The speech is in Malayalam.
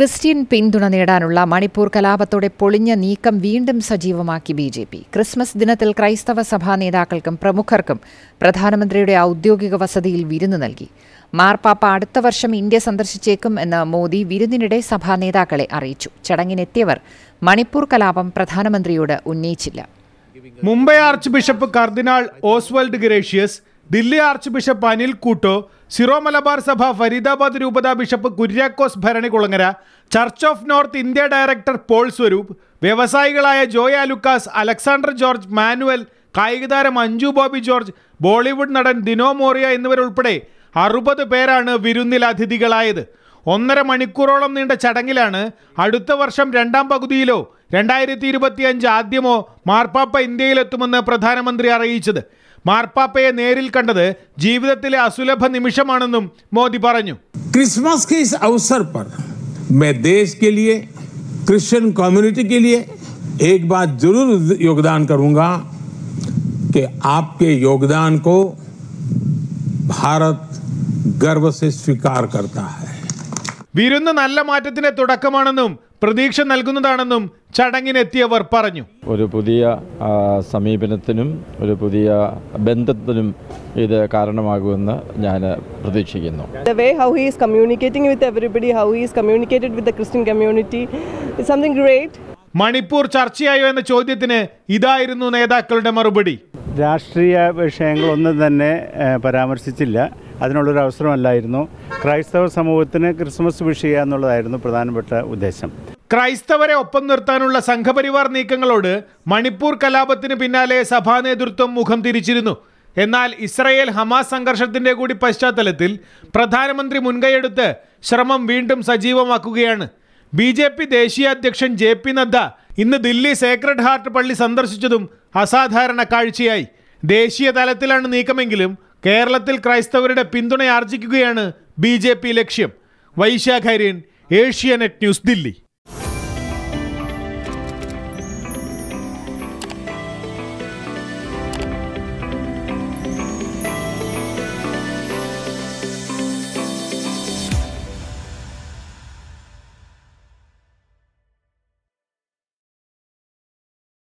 ക്രിസ്ത്യൻ പിന്തുണ നേടാനുള്ള മണിപ്പൂർ കലാപത്തോടെ പൊളിഞ്ഞ നീക്കം വീണ്ടും സജീവമാക്കി ബി ജെ പി ക്രിസ്മസ് ദിനത്തിൽ ക്രൈസ്തവ സഭാ നേതാക്കൾക്കും പ്രമുഖർക്കും പ്രധാനമന്ത്രിയുടെ ഔദ്യോഗിക വസതിയിൽ വിരുന്ന് നൽകി മാർപ്പാപ്പ അടുത്ത വർഷം ഇന്ത്യ സന്ദർശിച്ചേക്കും എന്ന് മോദി വിരുന്നിനിടെ സഭാ നേതാക്കളെ അറിയിച്ചു ചടങ്ങിനെത്തിയവർ മണിപ്പൂർ കലാപം പ്രധാനമന്ത്രിയോട് ഉന്നയിച്ചില്ല മുംബൈ ആർച്ച് ബിഷപ്പ് കർദിനാൾ Oswald Gracias Delhi archbishop Anil Couto Syro Malabar സഭ ഫരീദാബാദ് രൂപത bishop Kuriakose Bharanikulangara church of North India director Paul Swarup വ്യവസായികളായ Joy Alukkas Alexander George Manuel കായികതാരം അഞ്ജു ബോബി ജോർജ് ബോളിവുഡ് നടൻ ദിനോ മോറിയ എന്നിവരുൾപ്പെടെ അറുപത് പേരാണ് വിരുന്നിൽ അതിഥികളായത് ഒന്നര മണിക്കൂറോളം നീണ്ട ചടങ്ങിലാണ് അടുത്ത വർഷം രണ്ടാം പകുതിയിലോ രണ്ടായിരത്തി ഇരുപത്തിയഞ്ച് ആദ്യമോ മാർപ്പാപ്പ ഇന്ത്യയിലെത്തുമെന്ന് പ്രധാനമന്ത്രി അറിയിച്ചത് മാർപാപേ നേരിൽ കണ്ടത് ജീവിതത്തിലെ അസുലഭ നിമിഷമാണെന്നും മോദി പറഞ്ഞു ക്രിസ്മസ് കേസ് അവസര પર मैं देश के लिए क्रिश्चियन कम्युनिटी के लिए एक बार जरूर योगदान करूंगा कि आपके योगदान को भारत गर्व से स्वीकार करता है വീരുന്ന നല്ല മാറ്റത്തിനെ തുടക്കമാണെന്നും പ്രതീക്ഷ നൽകുന്നതാണെന്നും ചടങ്ങിനെത്തിയവർ പറഞ്ഞു ഒരു പുതിയ സമീപനത്തിനും ഒരു പുതിയ ബന്ധത്തിനും ഇത് കാരണമാകുമെന്ന് ഞാൻ പ്രതീക്ഷിക്കുന്നു way how communicating with how communicated with the Christian community something great Manipur ചർച്ചയായോ എന്ന ചോദ്യത്തിന് ഇതായിരുന്നു നേതാക്കളുടെ മറുപടി രാഷ്ട്രീയ വിഷയങ്ങളൊന്നും തന്നെ പരാമർശിച്ചില്ല അതിനുള്ളൊരു അവസരമല്ലായിരുന്നു ക്രൈസ്തവ സമൂഹത്തിന് ക്രിസ്മസ് വിഷയ എന്നുള്ളതായിരുന്നു പ്രധാനപ്പെട്ട ഉദ്ദേശം ക്രൈസ്തവരെ ഒപ്പം നിർത്താനുള്ള സംഘപരിവാർ നീക്കങ്ങളോട് മണിപ്പൂർ കലാപത്തിന് പിന്നാലെ സഭാ നേതൃത്വം മുഖം തിരിച്ചിരുന്നു എന്നാൽ ഇസ്രയേൽ ഹമാസ് സംഘർഷത്തിന്റെ കൂടി പശ്ചാത്തലത്തിൽ പ്രധാനമന്ത്രി മുൻകൈയെടുത്ത് ശ്രമം വീണ്ടും സജീവമാക്കുകയാണ് ബി ജെ പി ദേശീയ അധ്യക്ഷൻ ജെ പി നദ്ദ ഇന്ന് ദില്ലി സേക്രഡ് ഹാർട്ട് പള്ളി സന്ദർശിച്ചതും അസാധാരണ കാഴ്ചയായി ദേശീയ തലത്തിലാണ് നീക്കമെങ്കിലും കേരളത്തിൽ ക്രൈസ്തവരുടെ പിന്തുണയാർജിക്കുകയാണ് ബി ലക്ഷ്യം വൈശാഖര്യൻ ഏഷ്യാനെറ്റ് ന്യൂസ് ദില്ലി